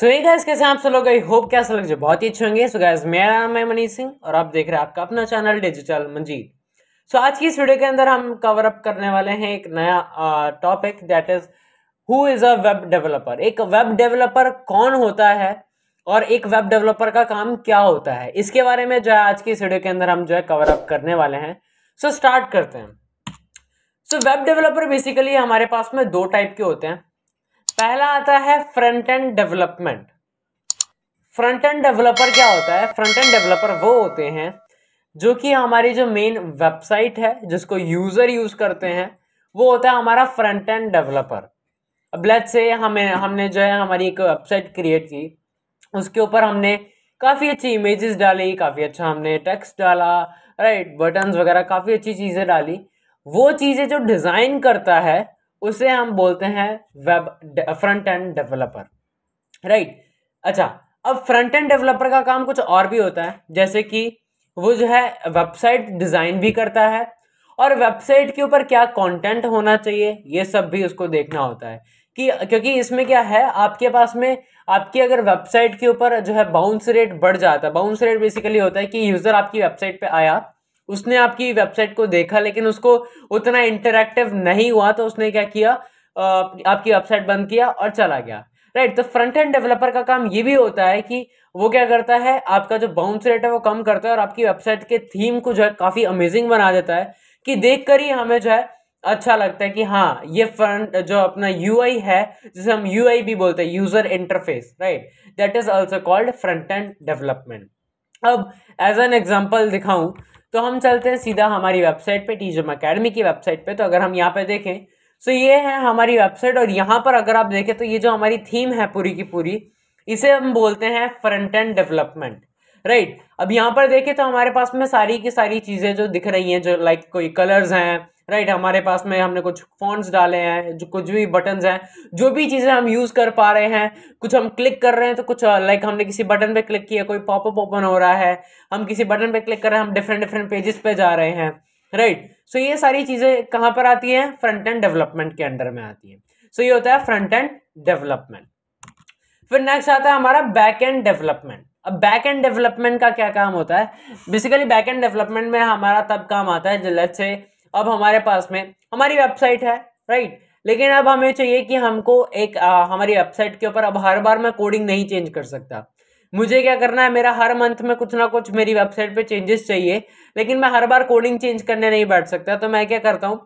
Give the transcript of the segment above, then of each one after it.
सो ये गैस कैसे आप सब लोग आई होप क्या लग लोग जो बहुत ही अच्छे होंगे सो गैस मेरा नाम है मनीष सिंह और आप देख रहे हैं आपका अपना channel digital Manjeet so so, आज की इस वीडियो के अंदर हम कवर अप करने वाले हैं एक नया topic that is who is a web developer एक वेब डेवलपर कौन होता है और एक वेब डेवलपर का काम क्या होता है इसके बारे में जो है आज की इस वीडियो के अंदर हम जो है कवर अप करने वाले हैं सो so, स्टार्ट करते हैं सो वेब डेवलपर बेसिकली हमारे पास में दो टाइप के होते हैं पहला आता है front end development front end developer क्या होता है फ्रंट एंड डेवलपर वो होते हैं जो कि हमारी जो मेन वेबसाइट है जिसको यूज़र यूज़ करते हैं वो होता है हमारा फ्रंट एंड डेवलपर अब लेट्स से हमें हमने जो है हमारी एक वेबसाइट क्रिएट की उसके ऊपर हमने काफ़ी अच्छी इमेजेस डाली काफ़ी अच्छा हमने टेक्स्ट डाला राइट बटन्स वगैरह काफ़ी अच्छी चीज़ें डाली वो चीज़ें जो डिज़ाइन करता है उसे हम बोलते हैं web front end developer right अच्छा अब फ्रंट एंड डेवलपर का काम कुछ और भी होता है जैसे कि वो जो है वेबसाइट डिज़ाइन भी करता है और वेबसाइट के ऊपर क्या कंटेंट होना चाहिए ये सब भी उसको देखना होता है कि क्योंकि इसमें क्या है आपके पास में आपकी अगर वेबसाइट के ऊपर जो है बाउंस रेट बढ़ जाता है बाउंस रेट बेसिकली होता है कि यूज़र आपकी वेबसाइट पे आया उसने आपकी वेबसाइट को देखा लेकिन उसको उतना इंटरेक्टिव नहीं हुआ तो उसने क्या किया आपकी वेबसाइट बंद किया और चला गया राइट तो फ्रंट एंड डेवलपर का काम ये भी होता है कि वो क्या करता है आपका जो बाउंस रेट है वो कम करता है और आपकी वेबसाइट के थीम को जो है काफ़ी अमेजिंग बना देता है कि देख कर ही हमें जो है अच्छा लगता है कि हाँ ये फ्रंट जो अपना यू है जिसे हम यू भी बोलते हैं user interface right that is also called front end development अब एज एन एग्जाम्पल दिखाऊं तो हम चलते हैं सीधा हमारी वेबसाइट पे टीजम अकेडमी की वेबसाइट पे तो अगर हम यहाँ पे देखें तो ये है हमारी वेबसाइट और यहाँ पर अगर आप देखें तो ये जो हमारी थीम है पूरी की पूरी इसे हम बोलते हैं फ्रंट एंड डेवलपमेंट राइट अब यहाँ पर देखें तो हमारे पास में सारी की सारी चीज़ें जो दिख रही हैं जो लाइक कोई कलर्स हैं राइट हमारे पास में हमने कुछ फॉन्ट्स डाले हैं जो कुछ भी बटन्स हैं जो भी चीज़ें हम यूज़ कर पा रहे हैं कुछ हम क्लिक कर रहे हैं तो कुछ लाइक uh, हमने किसी बटन पे क्लिक किया कोई पॉपअप ओपन हो रहा है हम किसी बटन पे क्लिक कर रहे हैं हम डिफरेंट डिफरेंट पेजेस पे जा रहे हैं राइट right. सो so, ये सारी चीज़ें कहाँ पर आती हैं फ्रंट एंड डेवलपमेंट के अंडर में आती हैं सो so, ये होता है फ्रंट एंड डेवलपमेंट फिर नेक्स्ट आता है हमारा बैक एंड डेवलपमेंट अब बैक एंड डेवलपमेंट का क्या काम होता है बेसिकली बैक एंड डेवलपमेंट में हमारा तब काम आता है लेट्स से अब हमारे पास में हमारी वेबसाइट है राइट लेकिन अब हमें चाहिए कि हमको एक आ, हमारी वेबसाइट के ऊपर अब हर बार मैं कोडिंग नहीं चेंज कर सकता मुझे क्या करना है मेरा हर मंथ में कुछ ना कुछ मेरी वेबसाइट पे चेंजेस चाहिए लेकिन मैं हर बार कोडिंग चेंज करने नहीं बैठ सकता तो मैं क्या करता हूँ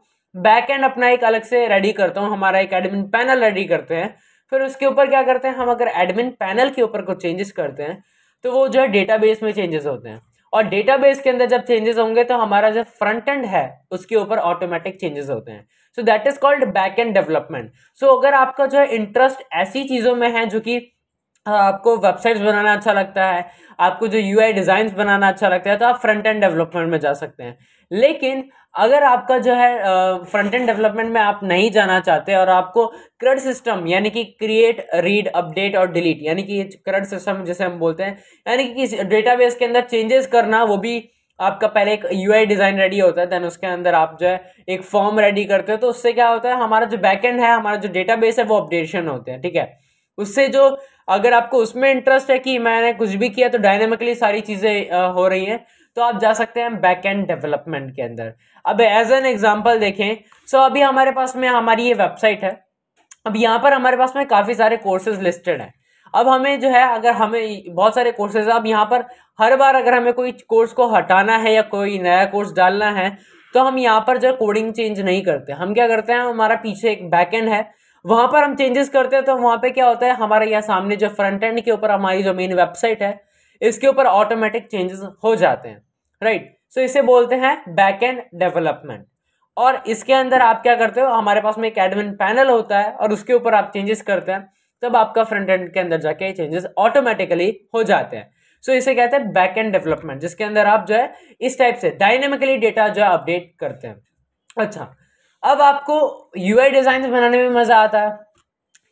बैक एंड अपना एक अलग से रेडी करता हूँ हमारा एक एडमिन पैनल रेडी करते हैं फिर उसके ऊपर क्या करते हैं हम अगर एडमिन पैनल के ऊपर कुछ चेंजेस करते हैं तो वो जो है डेटाबेस में चेंजेस होते हैं और डेटाबेस के अंदर जब चेंजेस होंगे तो हमारा जो फ्रंट एंड है उसके ऊपर ऑटोमेटिक चेंजेस होते हैं so that is called back end development so अगर आपका जो है इंटरेस्ट ऐसी चीजों में है जो कि आपको वेबसाइट्स बनाना अच्छा लगता है आपको जो यू आई डिज़ाइंस बनाना अच्छा लगता है तो आप फ्रंट एंड डेवलपमेंट में जा सकते हैं लेकिन अगर आपका जो है फ्रंट एंड डेवलपमेंट में आप नहीं जाना चाहते और आपको क्रड सिस्टम यानी कि क्रिएट रीड अपडेट और डिलीट यानी कि क्रड सिस्टम जिसे हम बोलते हैं यानी कि डेटाबेस के अंदर चेंजेस करना वो भी आपका पहले एक यू आई डिज़ाइन रेडी होता है देन उसके अंदर आप जो है एक फॉर्म रेडी करते हो तो उससे क्या होता है हमारा जो बैकेंड है हमारा जो डेटाबेस है वो अपडेशन होते हैं ठीक है उससे जो अगर आपको उसमें इंटरेस्ट है कि मैंने कुछ भी किया तो डायनेमिकली सारी चीज़ें हो रही हैं तो आप जा सकते हैं बैक एंड डेवलपमेंट के अंदर अब एज एन एग्जाम्पल देखें सो so अभी हमारे पास में हमारी ये वेबसाइट है अब यहाँ पर हमारे पास में काफ़ी सारे कोर्सेज लिस्टेड हैं अब हमें जो है अगर हमें बहुत सारे कोर्सेज अब यहाँ पर हर बार अगर हमें कोई कोर्स को हटाना है या कोई नया कोर्स डालना है तो हम यहाँ पर जो कोडिंग चेंज नहीं करते हम क्या करते हैं हमारा पीछे एक बैकएंड है वहां पर हम चेंजेस करते हैं तो वहां पे क्या होता है हमारे यहाँ सामने जो फ्रंट एंड के ऊपर हमारी जो मेन वेबसाइट है इसके ऊपर ऑटोमेटिक चेंजेस हो जाते हैं राइट right? सो so, इसे बोलते हैं बैक एंड डेवलपमेंट और इसके अंदर आप क्या करते हो हमारे पास में एक एडमिन पैनल होता है और उसके ऊपर आप चेंजेस करते हैं तब आपका फ्रंट एंड के अंदर जाके चेंजेस ऑटोमेटिकली हो जाते हैं सो so, इसे कहते हैं बैक एंड डेवलपमेंट जिसके अंदर आप जो है इस टाइप से डायनेमिकली डेटा जो है अपडेट करते हैं अच्छा अब आपको यू आई डिज़ाइन बनाने में मज़ा आता है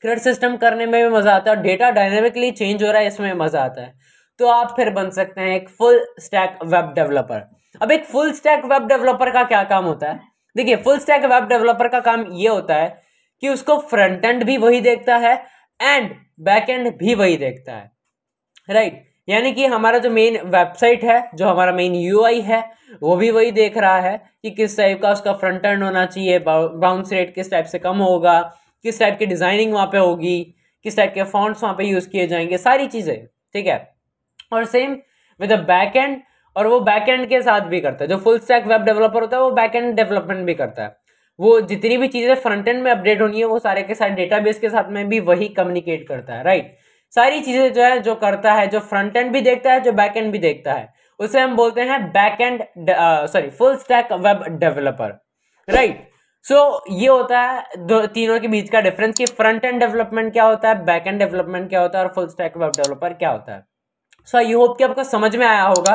क्रेड सिस्टम करने में भी मज़ा आता है और डेटा डायनेमिकली चेंज हो रहा है इसमें मज़ा आता है तो आप फिर बन सकते हैं एक फुल स्टैक वेब डेवलपर अब एक फुल स्टैक वेब डेवलपर का क्या काम होता है देखिए फुल स्टैक वेब डेवलपर का काम ये होता है कि उसको फ्रंट एंड भी वही देखता है एंड बैक एंड भी वही देखता है राइट right? यानी कि हमारा जो मेन वेबसाइट है जो हमारा मेन यूआई है वो भी वही देख रहा है कि किस टाइप का उसका फ्रंट एंड होना चाहिए बाउंस रेट किस टाइप से कम होगा किस टाइप की डिज़ाइनिंग वहाँ पे होगी किस टाइप के फॉन्ट्स वहाँ पे यूज़ किए जाएंगे सारी चीज़ें ठीक है और same with a back end और वो बैक एंड के साथ भी करता है जो फुल स्टैक वेब डेवलपर होता है वो बैक एंड डेवलपमेंट भी करता है वो जितनी भी चीज़ें फ्रंट एंड में अपडेट होनी है वो सारे के सारे डेटाबेस के साथ में भी वही कम्युनिकेट करता है राइट सारी चीज़ें जो है जो करता है जो फ्रंट एंड भी देखता है जो बैक एंड भी देखता है उसे हम बोलते हैं back end sorry full stack web developer right so ये होता है दो तीनों के बीच का डिफरेंस कि फ्रंट एंड डेवलपमेंट क्या होता है बैक एंड डेवलपमेंट क्या होता है और फुल स्टैक वेब डेवलपर क्या होता है सो आई होप कि आपको समझ में आया होगा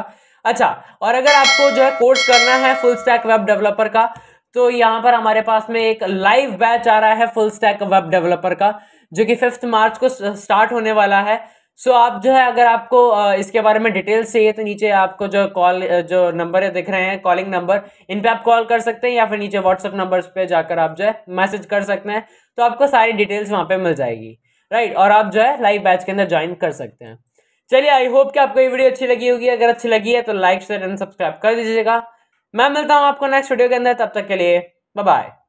अच्छा और अगर आपको जो है कोर्स करना है फुल स्टैक वेब डेवलपर का तो यहाँ पर हमारे पास में एक लाइव बैच आ रहा है फुल स्टैक वेब डेवलपर का जो कि फिफ्थ मार्च को स्टार्ट होने वाला है सो so, आप जो है अगर आपको इसके बारे में डिटेल्स चाहिए तो नीचे आपको जो कॉल जो नंबर है दिख रहे हैं कॉलिंग नंबर इन पे आप कॉल कर सकते हैं या फिर नीचे व्हाट्सअप नंबर्स पे जाकर आप जो है मैसेज कर सकते हैं तो आपको सारी डिटेल्स वहां पे मिल जाएगी राइट और आप जो है लाइव बैच के अंदर ज्वाइन कर सकते हैं चलिए आई होप कि आपको ये वीडियो अच्छी लगी होगी अगर अच्छी लगी है तो लाइक शेयर एंड सब्सक्राइब कर दीजिएगा मैं मिलता हूँ आपको नेक्स्ट वीडियो के अंदर तब तक के लिए बाय